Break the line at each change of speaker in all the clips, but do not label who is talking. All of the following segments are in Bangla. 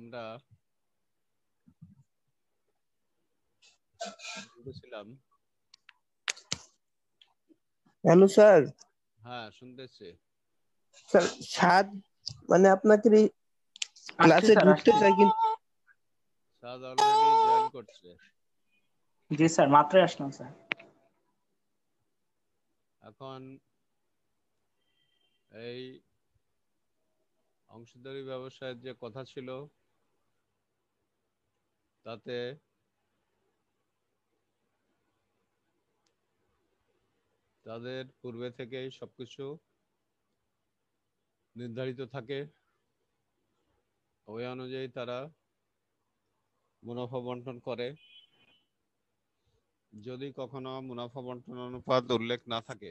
আমরা বলছিলাম হ্যালো স্যার হ্যাঁ শুনতেছি
স্যার সাদ মানে আপনাকে ক্লাসে ঢুকতে চাই কিন্তু
সাদ অলরেডি জয়েন করছে
জি স্যার মাত্র আসলাম স্যার
এখন এই অংশীদারি ব্যবসায়ের যে কথা ছিল তাতে তাদের পূর্বে থেকেই সবকিছু নির্ধারিত থাকে ওই অনুযায়ী তারা মুনাফা বন্টন করে যদি কখনো মুনাফা বন্টন অনুপাত উল্লেখ না থাকে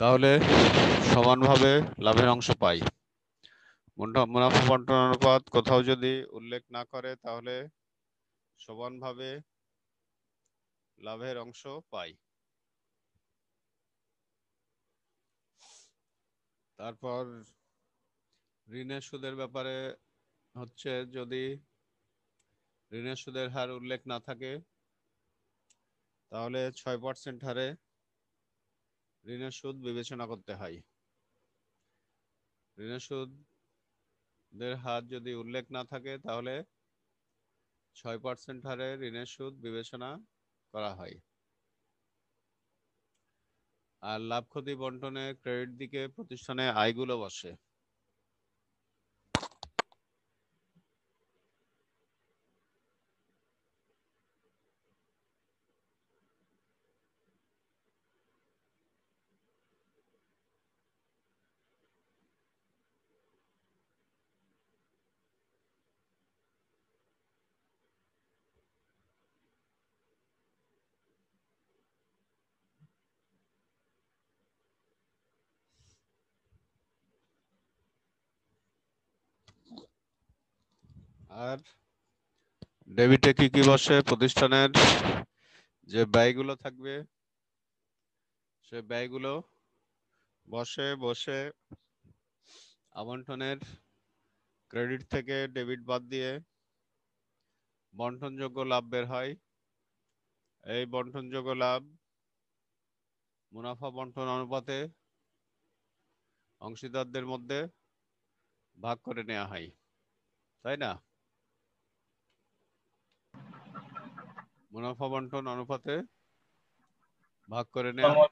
তাহলে সমানভাবে লাভের অংশ পায় মুনাফা বন্টন অনুপাত কোথাও যদি উল্লেখ না করে তাহলে সমানভাবে লাভের অংশ পাই তারপর ঋণের সুদের ব্যাপারে হচ্ছে যদি ঋণের সুদের হার উল্লেখ না থাকে তাহলে ছয় পার্সেন্ট হারে ঋণের সুদ বিবেচনা করতে হয় ঋণের সুদ সুদের হার যদি উল্লেখ না থাকে তাহলে ছয় পার্সেন্ট হারে ঋণের সুদ বিবেচনা করা হয় আর লাভ ক্ষতি বন্টনে ক্রেডিট দিকে প্রতিষ্ঠানে আয়গুলো বসে আর ডেবিটে কি কি বসে প্রতিষ্ঠানের যে ব্যয়গুলো থাকবে সে ব্যয়গুলো বসে বসে আবন্টনের ক্রেডিট থেকে ডেবিট বাদ দিয়ে বন্টনযোগ্য লাভ বের হয় এই বন্টনযোগ্য লাভ মুনাফা বন্টন অনুপাতে অংশীদারদের মধ্যে ভাগ করে নেওয়া হয় তাই না মুনাফা বন্টন অনুপাতে ভাগ করে নেওয়া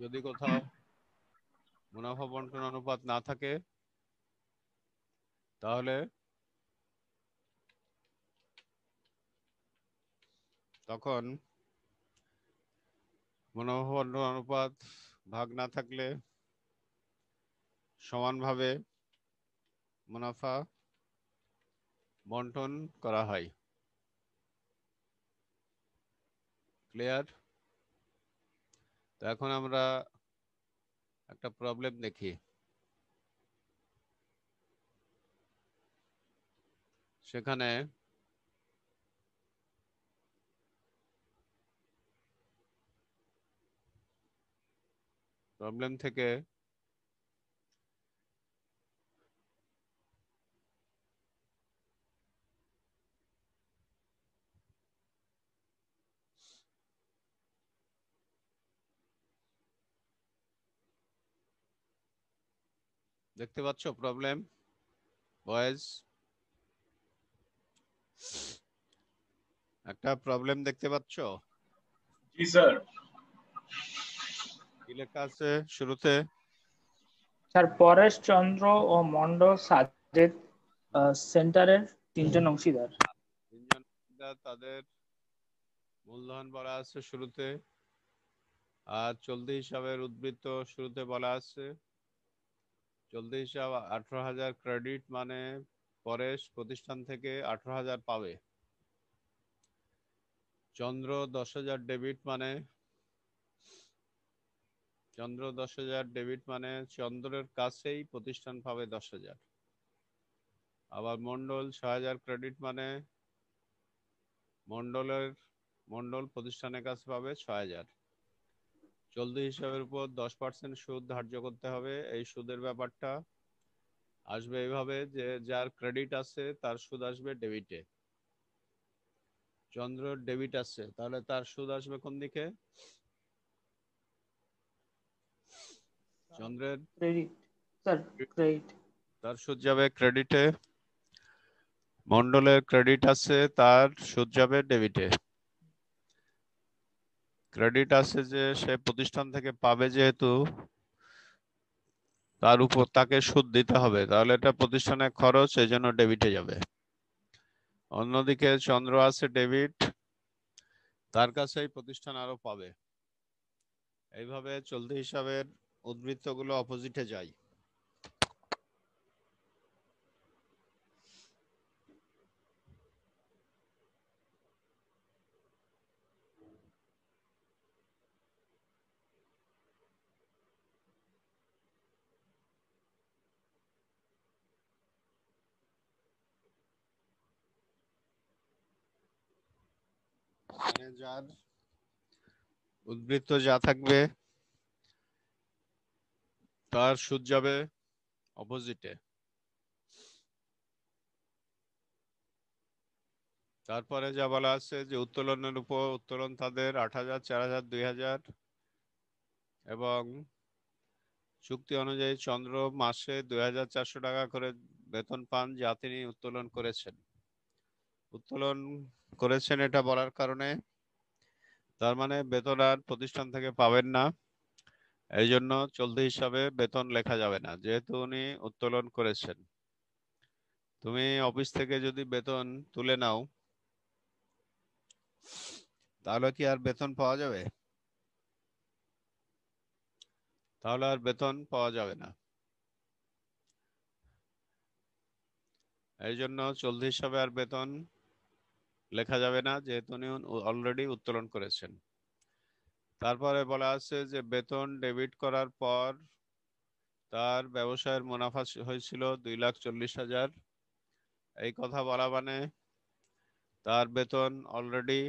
যদি কোথাও মুনাফা বন্টন অনুপাত না থাকে তাহলে তখন মুনাফা বন্টন অনুপাত ভাগ না থাকলে সমানভাবে মুনাফা বন্টন করা হয় ক্লিয়ার তো এখন আমরা একটা প্রবলেম দেখি সেখানে প্রবলেম থেকে দেখতে পাচ্ছ প্রবলেম বয়েজ একটা প্রবলেম দেখতে পাচ্ছ জি স্যার কি লেখা আছে শুরুতে
স্যার পরেশ চন্দ্র ও মন্ডল সাজেদ সেন্টারের তিনজন অংশীদার
তিনজন অংশীদার তাদের মূলধন বলা আছে শুরুতে আর চলতি হিসাবের উদ্বৃত্ত শুরুতে বলা আছে চলতি হিসাব আঠারো হাজার ক্রেডিট মানে পরেশ প্রতিষ্ঠান থেকে আঠারো হাজার পাবে চন্দ্র দশ হাজার ডেবিট মানে চন্দ্র দশ হাজার ডেবিট মানে চন্দ্রের কাছেই প্রতিষ্ঠান পাবে দশ হাজার আবার মন্ডল ছ হাজার ক্রেডিট মানে মন্ডলের মন্ডল প্রতিষ্ঠানের কাছে পাবে ছয় হাজার চলতি হিসাবের উপর দশ পার্সেন্ট সুদ ধার্য করতে হবে এই সুদের ব্যাপারটা আসবে এইভাবে যে যার ক্রেডিট আছে তার সুদ আসবে ডেবিটে চন্দ্র ডেবিট আছে তাহলে তার সুদ আসবে কোন দিকে চন্দ্রের তার সুদ যাবে ক্রেডিটে মন্ডলের ক্রেডিট আছে তার সুদ যাবে ডেবিটে ক্রেডিট আছে যে সে প্রতিষ্ঠান থেকে পাবে যেহেতু তার উপর তাকে সুদ দিতে হবে তাহলে এটা প্রতিষ্ঠানের খরচ এই জন্য ডেবিটে যাবে অন্যদিকে চন্দ্র আছে ডেবিট তার কাছে এই প্রতিষ্ঠান আরো পাবে এইভাবে চলতি হিসাবের উদ্বৃত্তগুলো অপোজিটে যায় মানে যার উদ্বৃত্ত যা থাকবে তার সুদ যাবে অপোজিটে তারপরে যা বলা আছে যে উত্তোলনের উপর উত্তোলন তাদের আট হাজার চার হাজার দুই হাজার এবং চুক্তি অনুযায়ী চন্দ্র মাসে দুই হাজার চারশো টাকা করে বেতন পান যা তিনি উত্তোলন করেছেন উত্তোলন করেছেন এটা বলার কারণে তার মানে বেতন আর প্রতিষ্ঠান থেকে পাবেন না এই জন্য চলতি হিসাবে বেতন লেখা যাবে না যেহেতু উনি উত্তোলন করেছেন তুমি অফিস থেকে যদি বেতন তুলে নাও তাহলে কি আর বেতন পাওয়া যাবে তাহলে আর বেতন পাওয়া যাবে না এই জন্য চলতি হিসাবে আর বেতন লেখা যাবে না যেহেতু উনি অলরেডি উত্তোলন করেছেন তারপরে বলা আছে যে বেতন ডেবিট করার পর তার ব্যবসায়ের মুনাফা হয়েছিল দুই লাখ চল্লিশ হাজার এই কথা বলা মানে তার বেতন অলরেডি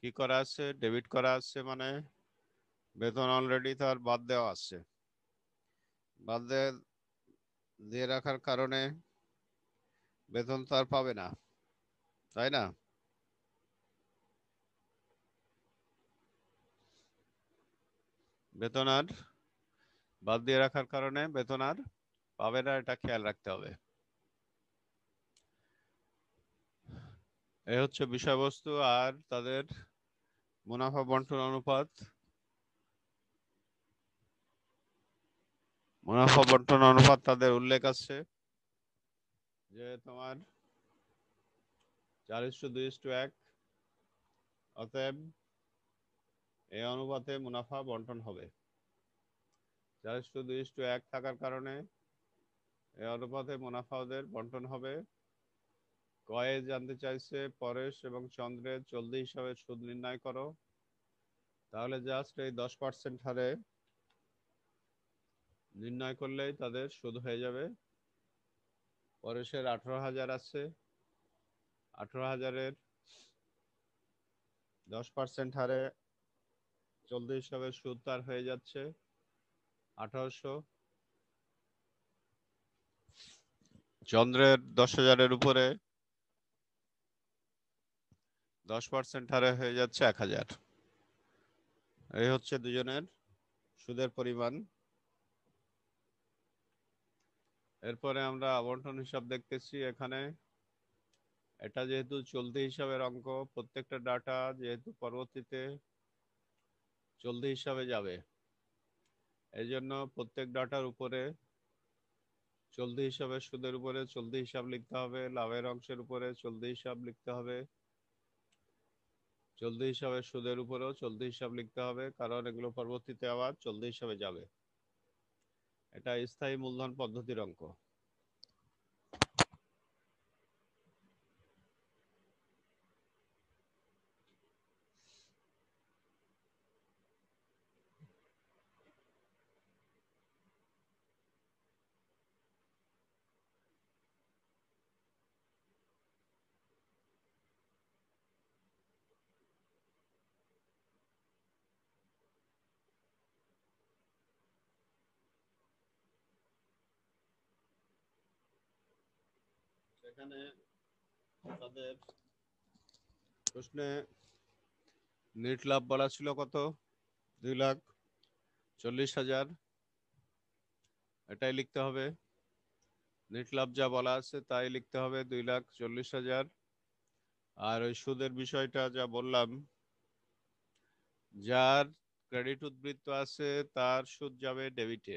কি করা আছে ডেবিট করা আছে মানে বেতন অলরেডি তার বাদ দেওয়া আছে বাদ দিয়ে রাখার কারণে বেতন তার পাবে না তাই না বেতন আর বাদ দিয়ে রাখার কারণে বেতন আর পাবে না এটা খেয়াল রাখতে হবে এ হচ্ছে বিষয়বস্তু আর তাদের মুনাফা বন্টন অনুপাত মুনাফা বন্টন অনুপাত তাদের উল্লেখ আছে যে তোমার চার ইস্টু দুই ইস্টু এক অতএব এই অনুপাতে মুনাফা বন্টন হবে চারশো ইস্টু দুই ইস্টু এক থাকার কারণে এই অনুপাতে মুনাফা ওদের বন্টন হবে কয়ে জানতে চাইছে পরেশ এবং চন্দ্রের চলতি হিসাবে সুদ নির্ণয় করো তাহলে জাস্ট এই দশ পার্সেন্ট হারে নির্ণয় করলেই তাদের সুদ হয়ে যাবে পরেশের আঠারো হাজার আছে আঠেরো হাজারের দশ পার্সেন্ট হারে চল্লিশ হিসাবে সুদ তার হয়ে যাচ্ছে আঠারোশো চন্দ্রের দশ হাজারের উপরে দশ পার্সেন্ট হারে হয়ে যাচ্ছে এক হাজার এই হচ্ছে দুজনের সুদের পরিমাণ এরপরে আমরা আবন্টন হিসাব দেখতেছি এখানে এটা যেহেতু চলতি হিসাবের অঙ্ক প্রত্যেকটা ডাটা যেহেতু পরবর্তীতে চলতি হিসাবে যাবে এই জন্য প্রত্যেক ডাটার উপরে চলতি হিসাবে সুদের উপরে চলতি হিসাব লিখতে হবে লাভের অংশের উপরে চলতি হিসাব লিখতে হবে চলতি হিসাবে সুদের উপরেও চলতি হিসাব লিখতে হবে কারণ এগুলো পরবর্তীতে আবার চলতি হিসাবে যাবে এটা স্থায়ী মূলধন পদ্ধতির অঙ্ক এখানে তাদের প্রশ্নে নেট লাভ বলা ছিল কত দুই লাখ চল্লিশ হাজার এটাই লিখতে হবে নেট লাভ যা বলা আছে তাই লিখতে হবে দুই লাখ চল্লিশ হাজার আর ওই সুদের বিষয়টা যা বললাম যার ক্রেডিট উদ্বৃত্ত আছে তার সুদ যাবে ডেবিটে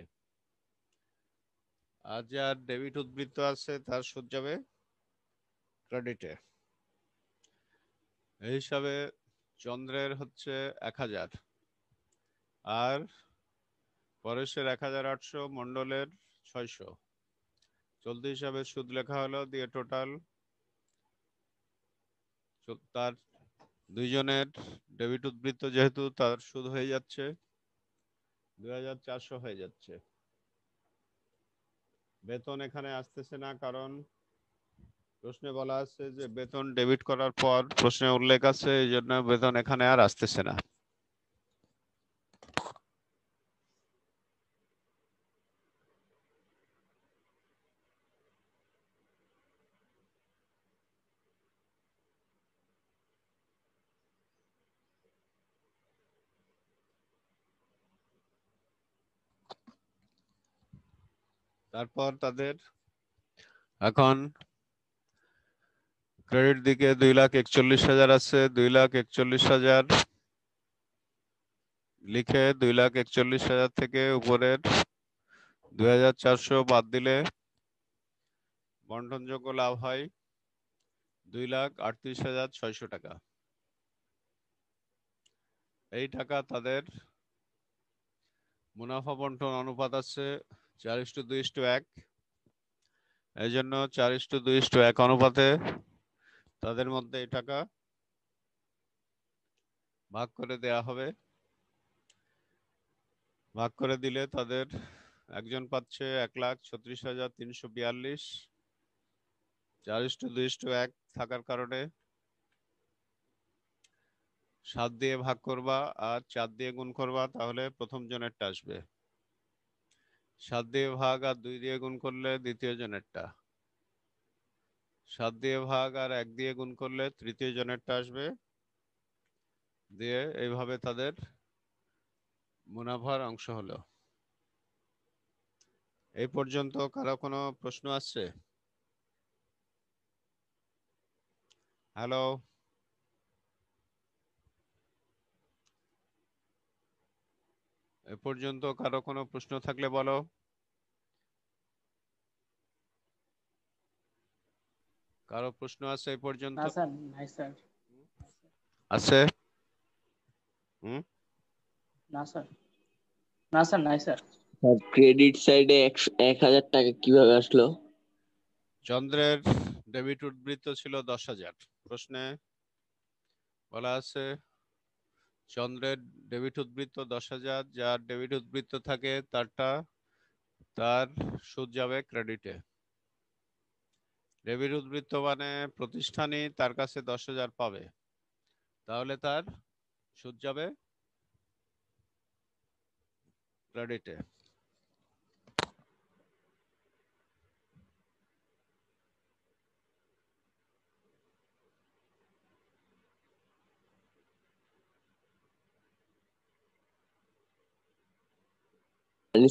আর যার ডেবিট উদ্বৃত্ত আছে তার সুদ যাবে ক্রেডিটে এই হিসাবে চন্দ্রের হচ্ছে এক হাজার আর পরেশের এক হাজার আটশো মন্ডলের ছয়শো চলতি হিসাবে সুদ লেখা হলো দিয়ে টোটাল তার দুইজনের ডেবিট উদ্বৃত্ত যেহেতু তার সুদ হয়ে যাচ্ছে দুই হাজার চারশো হয়ে যাচ্ছে বেতন এখানে আসতেছে না কারণ প্রশ্নে বলা আছে যে বেতন ডেবিট করার পর প্রশ্নে উল্লেখ আছে এই জন্য বেতন এখানে আর আসতেছে না তারপর তাদের এখন ক্রেডিট দিকে দুই লাখ একচল্লিশ হাজার আছে দুই লাখ একচল্লিশ হাজার লিখে দুই লাখ একচল্লিশ হাজার থেকে উপরের দুই হাজার চারশো বাদ দিলে বন্টনযোগ্য লাভ হয় দুই লাখ আটত্রিশ হাজার ছয়শো টাকা এই টাকা তাদের মুনাফা বন্টন অনুপাত আছে চার ইস্টু দুই ইস্টু এক এই জন্য চার ইস্টু দুই ইস্টু এক অনুপাতে তাদের মধ্যে এই টাকা ভাগ করে দেয়া হবে ভাগ করে দিলে তাদের একজন পাচ্ছে এক লাখ ছত্রিশ হাজার তিনশো বিয়াল্লিশ চার ইস্টু এক থাকার কারণে সাত দিয়ে ভাগ করবা আর চার দিয়ে গুণ করবা তাহলে প্রথম জনেরটা আসবে সাত দিয়ে ভাগ আর দুই দিয়ে গুণ করলে দ্বিতীয় জনেরটা সাত দিয়ে ভাগ আর এক দিয়ে গুণ করলে তৃতীয় জনেরটা আসবে দিয়ে এইভাবে তাদের মুনাফার অংশ হলো এই পর্যন্ত কারো কোনো প্রশ্ন আসছে হ্যালো এ পর্যন্ত কারো কোনো প্রশ্ন থাকলে বলো কারো প্রশ্ন আছে এই পর্যন্ত আছে না স্যার না স্যার স্যার
ক্রেডিট সাইডে টাকা কিভাবে আসলো
চন্দ্রের ডেবিট উদ্বৃত্ত ছিল হাজার প্রশ্নে বলা আছে চন্দ্রের ডেবিট উদ্বৃত্ত হাজার যার ডেবিট উদ্বৃত্ত থাকে তারটা তার সুদ যাবে ক্রেডিটে রেবির উদ্বৃত্ত মানে প্রতিষ্ঠানই তার কাছে দশ হাজার পাবে তাহলে তার সুদ যাবে ক্রেডিটে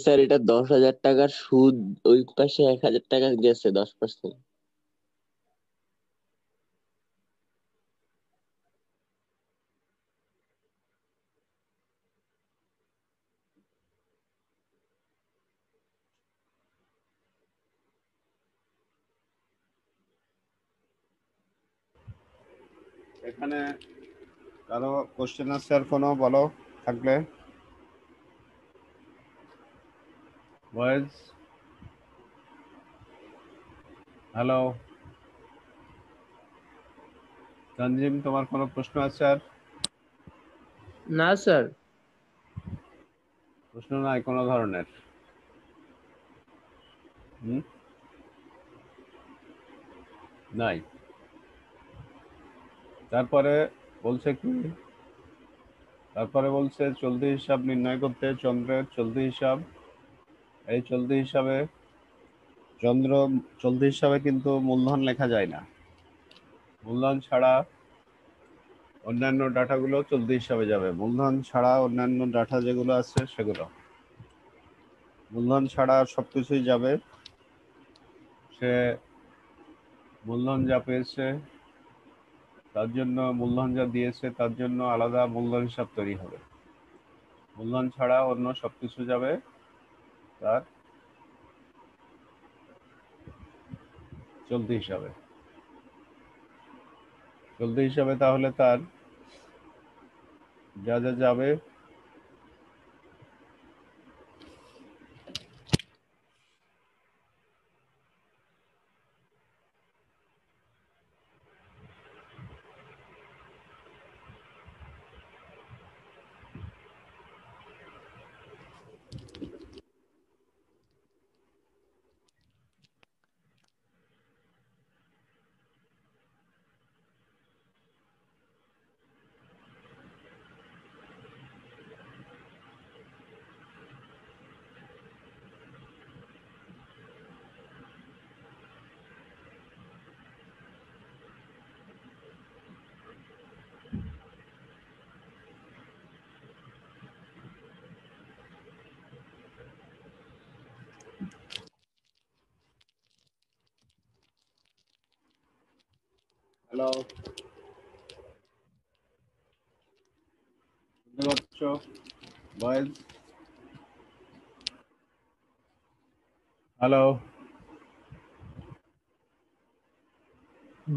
স্যার এটা দশ হাজার টাকার সুদ ওই পাশে এক হাজার টাকা গেছে দশ পার্সেন্ট
কোশ্চেন আছে আর কোনো বলো থাকলে হ্যালো তঞ্জিম তোমার কোনো প্রশ্ন আছে আর না স্যার প্রশ্ন নাই কোনো ধরনের হুম নাই তারপরে বলছে কি তারপরে বলছে চলতি হিসাব নির্ণয় করতে চন্দ্রের চলতি হিসাব এই চলতি হিসাবে চন্দ্র চলতি হিসাবে কিন্তু মূলধন লেখা যায় না মূলধন ছাড়া অন্যান্য ডাটাগুলো চলতি হিসাবে যাবে মূলধন ছাড়া অন্যান্য ডাটা যেগুলো আছে সেগুলো মূলধন ছাড়া সব কিছুই যাবে সে মূলধন যা পেয়েছে তার জন্য মূলধন যা দিয়েছে তার জন্য আলাদা মূলধন হিসাব তৈরি হবে মূলধন ছাড়া অন্য সব কিছু যাবে তার চলতি হিসাবে চলতি হিসাবে তাহলে তার যা যা যাবে Hello. শুনতে পাচ্ছ Hello.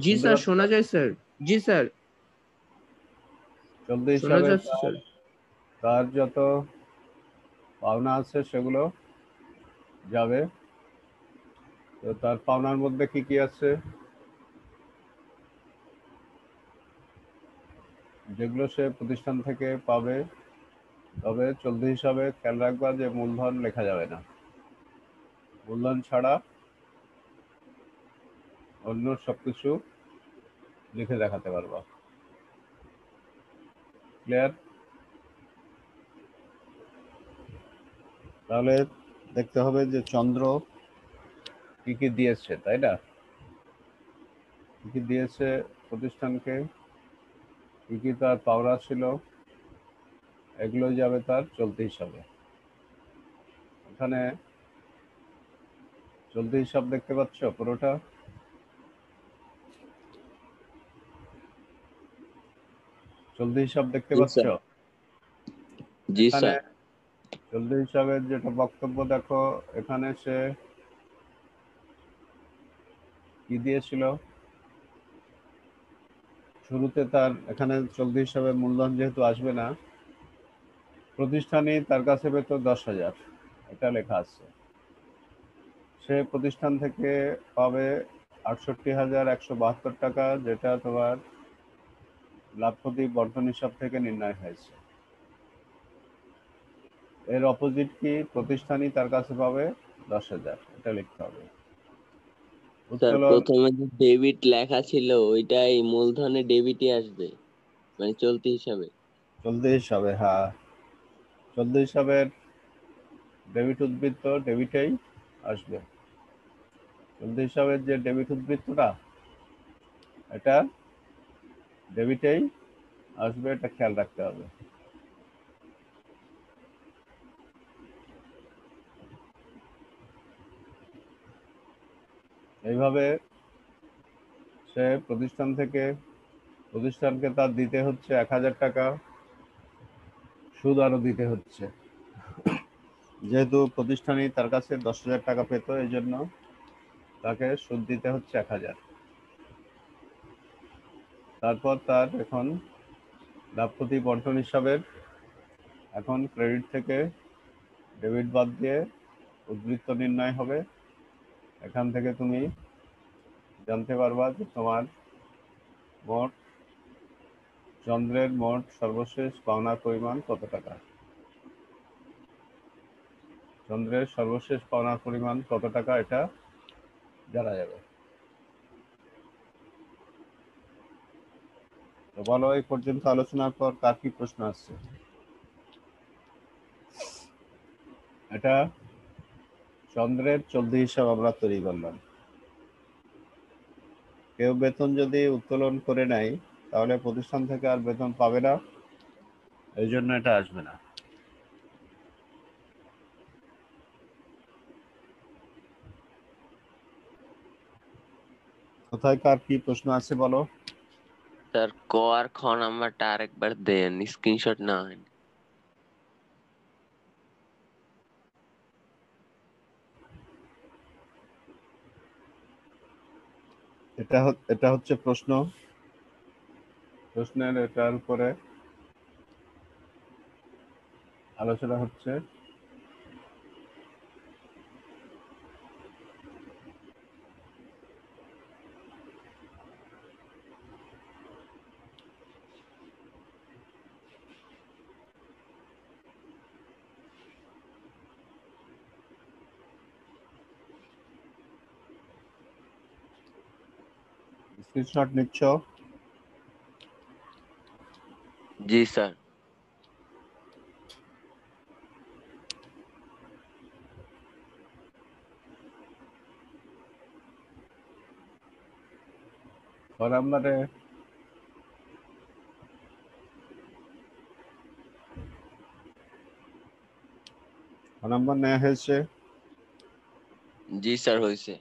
জি স্যার শোনা যায় স্যার জি স্যার
চলতে তার যত পাওনা আছে সেগুলো যাবে তো তার পাওনার মধ্যে কি কি আছে যেগুলো সে প্রতিষ্ঠান থেকে পাবে তবে চলতি হিসাবে খেয়াল রাখবা যে মূলধন লেখা যাবে না মূলধন ছাড়া অন্য সবকিছু লিখে দেখাতে পারবা ক্লিয়ার তাহলে দেখতে হবে যে চন্দ্র কি কি দিয়েছে তাই না কি কি দিয়েছে প্রতিষ্ঠানকে কি কি তার পাওনা ছিল এগুলো যাবে তার চলতি হিসাবে এখানে চলতি হিসাব দেখতে পাচ্ছ পুরোটা চলতি হিসাব দেখতে পাচ্ছ জি স্যার চলতি হিসাবে যেটা বক্তব্য দেখো এখানে সে কি দিয়েছিল শুরুতে তার এখানে চলতি হিসাবে মূলধন যেহেতু আসবে না প্রতিষ্ঠানে তার কাছে বেতন দশ হাজার এটা লেখা আছে সে প্রতিষ্ঠান থেকে পাবে আটষট্টি হাজার একশো বাহাত্তর টাকা যেটা তোমার লাভপতি বর্তন হিসাব থেকে নির্ণয় হয়েছে এর অপোজিট কি প্রতিষ্ঠানই তার কাছে পাবে দশ হাজার এটা লিখতে হবে
তার প্রথমে যে ডেবিট লেখা ছিল ওইটাই মূলধনে ডেবিটই আসবে মানে চলতি হিসাবে
চলতি হিসাবে হ্যাঁ চলতি হিসাবে ডেবিট উদ্বৃত্ত ডেবিটেই আসবে চলতি হিসাবে যে ডেবিট উদ্বৃত্তটা এটা ডেবিটেই আসবে এটা খেয়াল রাখতে হবে এইভাবে সে প্রতিষ্ঠান থেকে প্রতিষ্ঠানকে তার দিতে হচ্ছে এক হাজার টাকা সুদ আরও দিতে হচ্ছে যেহেতু প্রতিষ্ঠানই তার কাছে দশ হাজার টাকা পেত এই জন্য তাকে সুদ দিতে হচ্ছে এক হাজার তারপর তার এখন লাভপতি বন্টন হিসাবে এখন ক্রেডিট থেকে ডেবিট বাদ দিয়ে উদ্বৃত্ত নির্ণয় হবে এখান থেকে তুমি জানতে পারবা যে তোমার মোট চন্দ্রের মোট সর্বশেষ পাওনার পরিমাণ কত টাকা চন্দ্রের সর্বশেষ পাওনার পরিমাণ কত টাকা এটা জানা যাবে তো বলো এই পর্যন্ত আলোচনার পর কার কি প্রশ্ন আসছে এটা চন্দ্রের চলতি হিসাব আমরা তৈরি করলাম কেউ বেতন যদি উত্তোলন করে নেয় তাহলে প্রতিষ্ঠান থেকে আর বেতন পাবে না এই জন্য এটা আসবে না কোথায় কার কি প্রশ্ন আছে বলো
স্যার ক আর খ নাম্বারটা আরেকবার দেন স্ক্রিনশট না
এটা এটা হচ্ছে প্রশ্ন প্রশ্নের এটার উপরে আলোচনা হচ্ছে it's not Nicho. Ji sir बराबर है नंबर नया है से
जी सर हो से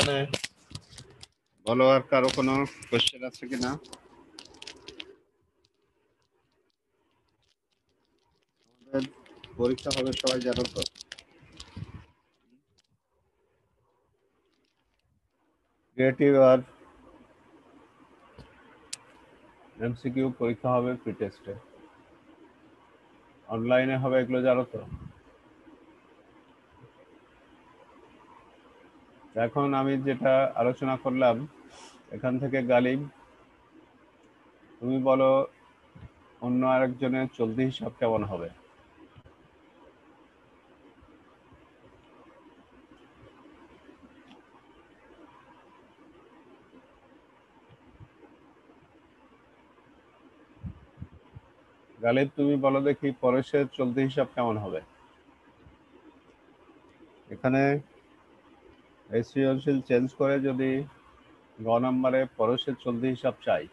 এখানে বলো আর কারো কোনো কোয়েশ্চেন আছে কিনা পরীক্ষা হবে সবাই জানো তো ক্রিয়েটিভ আর এমসিকিউ পরীক্ষা হবে প্রি টেস্টে অনলাইনে হবে এগুলো জানো তো এখন আমি যেটা আলোচনা করলাম এখান থেকে গালিব তুমি বলো অন্য আরেকজনের চলতি হিসাব কেমন হবে গালিব তুমি বলো দেখি পরেশের চলতি হিসাব কেমন হবে এখানে এই সৃজনশীল চেঞ্জ করে যদি গ নম্বরে পরশের চলতি হিসাব চাই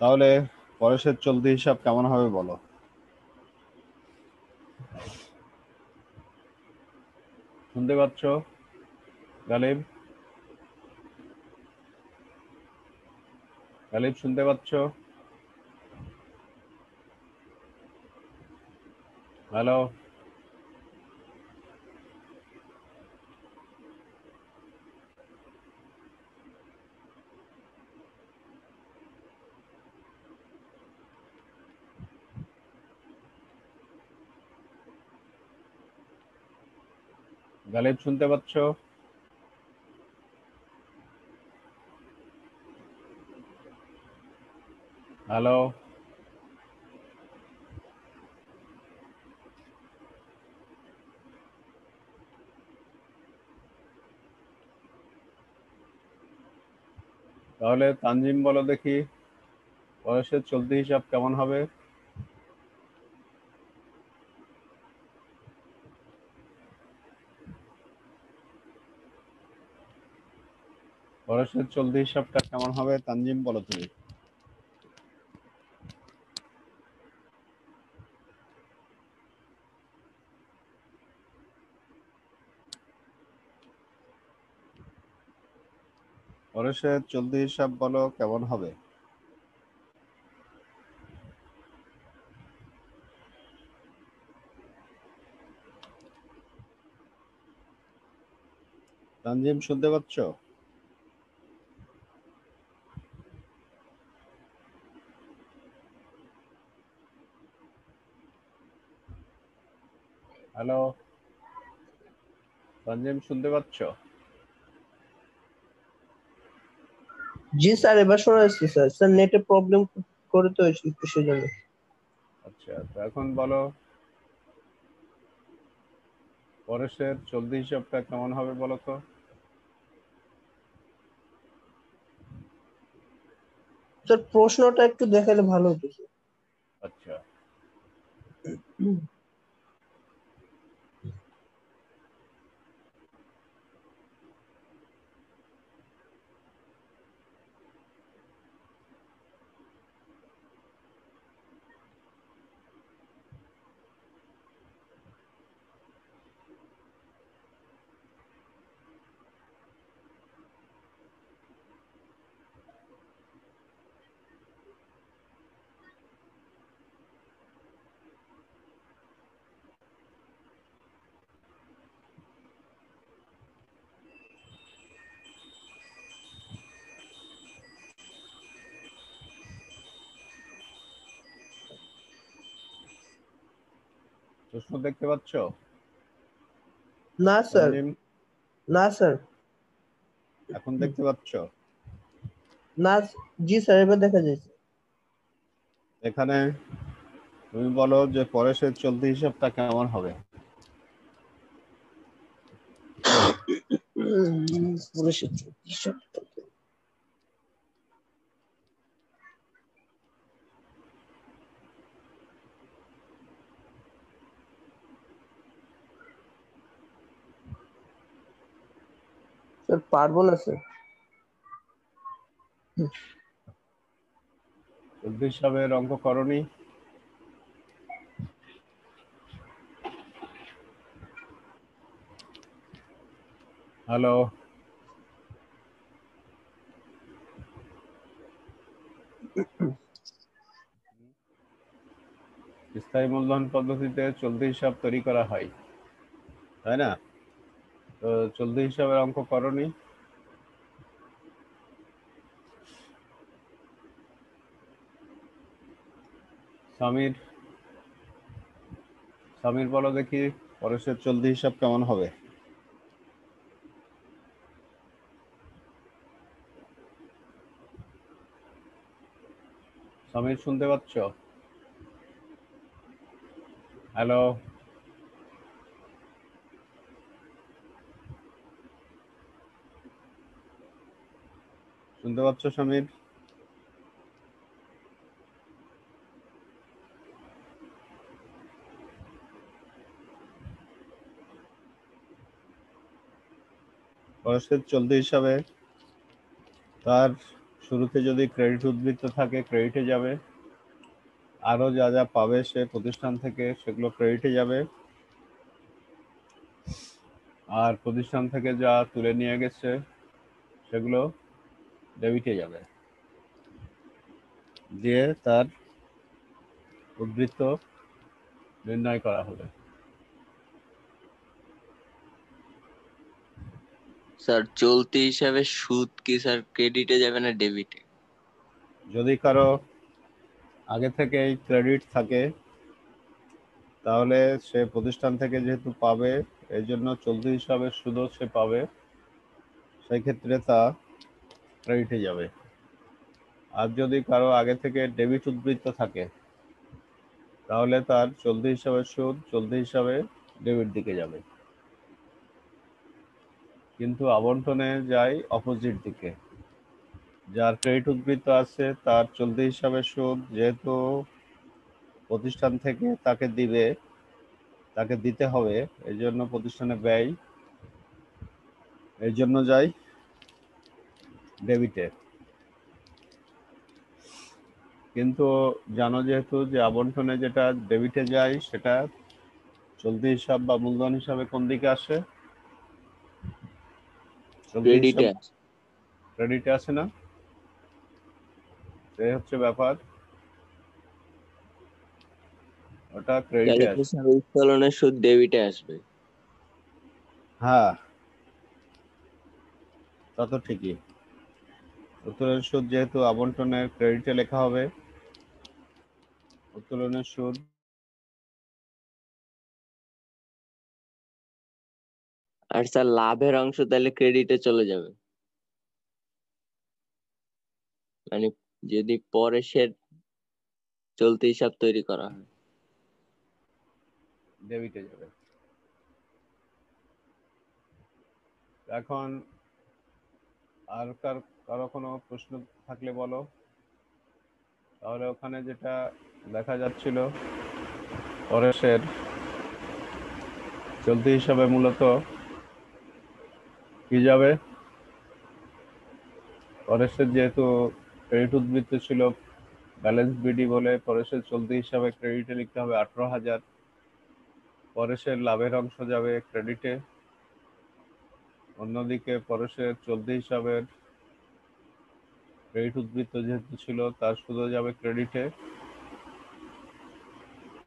তাহলে পরশের চলতি হিসাব কেমন হবে বলো শুনতে পাচ্ছ গালিব গালিব শুনতে পাচ্ছ হ্যালো গালেব শুনতে পাচ্ছ হ্যালো তাহলে তানজিম বলো দেখি বয়সের চলতি হিসাব কেমন হবে খরচের চলতি হিসাবটা কেমন হবে তানজিম বলো তুমি খরচের চলতি হিসাব বলো কেমন হবে তানজিম শুনতে পাচ্ছ হ্যালো সঞ্জয় শুনতে পাচ্ছ
জি স্যার এবার শোনা যাচ্ছে স্যার স্যার নেটে প্রবলেম করে তো সেজন্য
আচ্ছা তো এখন বলো পরেশের চলতি হিসাবটা কেমন হবে বলো তো
স্যার প্রশ্নটা একটু দেখালে ভালো হতো আচ্ছা
প্রশ্ন দেখতে পাচ্ছ
না স্যার না স্যার
এখন দেখতে পাচ্ছ
না জি স্যার এবার দেখা যাচ্ছে
এখানে তুমি বলো যে পরেশের চলতি হিসাবটা কেমন হবে পরেশের চলতি হিসাবটা
স্যার পারবো না স্যার
চব্বিশ সাবের অঙ্ক করণী হ্যালো স্থায়ী মূলধন পদ্ধতিতে চলতি হিসাব তৈরি করা হয় তাই না চলতি হিসাবের অঙ্ক করনি সামির সামির বলো দেখি পরেশের চলতি হিসাব কেমন হবে সামির শুনতে পাচ্ছ হ্যালো শুনতে পাচ্ছ সমীর খরচের চলতি হিসাবে তার শুরুতে যদি ক্রেডিট উদ্বৃত্ত থাকে ক্রেডিটে যাবে আরো যা যা পাবে সে প্রতিষ্ঠান থেকে সেগুলো ক্রেডিটে যাবে আর প্রতিষ্ঠান থেকে যা তুলে নিয়ে গেছে সেগুলো ডেবিটে যাবে দিয়ে তার উদ্বৃত্ত নির্ণয় করা হবে
স্যার চলতি হিসাবে সুদ কি স্যার ক্রেডিটে যাবে না ডেবিটে
যদি কারো আগে থেকেই ক্রেডিট থাকে তাহলে সে প্রতিষ্ঠান থেকে যেহেতু পাবে এই জন্য চলতি হিসাবে সুদও সে পাবে সেই ক্ষেত্রে তা ক্রেডিটে যাবে আর যদি কারো আগে থেকে ডেবিট উদ্বৃত্ত থাকে তাহলে তার চলতি হিসাবে সুদ চলতি হিসাবে ডেবিট দিকে যাবে কিন্তু আবন্টনে যায় অপোজিট দিকে যার ক্রেডিট উদ্বৃত্ত আছে তার চলতি হিসাবে সুদ যেহেতু প্রতিষ্ঠান থেকে তাকে দিবে তাকে দিতে হবে এই জন্য প্রতিষ্ঠানে ব্যয় এই জন্য যায় ডেবিটের কিন্তু জানো যেহেতু যে আবন্টনে যেটা ডেবিটে যায় সেটা চলতি হিসাব বা মূলধন হিসাবে কোন দিকে আসে ক্রেডিটে আসে না এই হচ্ছে ব্যাপার ওটা ক্রেডিট
আসবে সুদ ডেবিটে আসবে
হ্যাঁ তা তো ঠিকই উত্তোলন সুদ যেহেতু আবন্টনের ক্রেডিটে লেখা হবে উত্তোলনের সুদ
আর স্যার লাভের অংশ তাহলে ক্রেডিটে চলে যাবে মানে যদি পরে সে চলতি হিসাব তৈরি
করা হয় ডেবিটে যাবে এখন আর কার কারো কোনো প্রশ্ন থাকলে বলো তাহলে ওখানে যেটা দেখা যাচ্ছিল পরেশের চলতি হিসাবে মূলত কি যাবে পরেশের যেহেতু ক্রেডিট উদ্বৃত্ত ছিল ব্যালেন্স বিডি বলে পরেশের চলতি হিসাবে ক্রেডিটে লিখতে হবে আঠারো হাজার পরেশের লাভের অংশ যাবে ক্রেডিটে অন্যদিকে পরেশের চলতি হিসাবের ক্রেডিট উদ্বৃত্ত যেহেতু ছিল তার সুদও যাবে ক্রেডিটে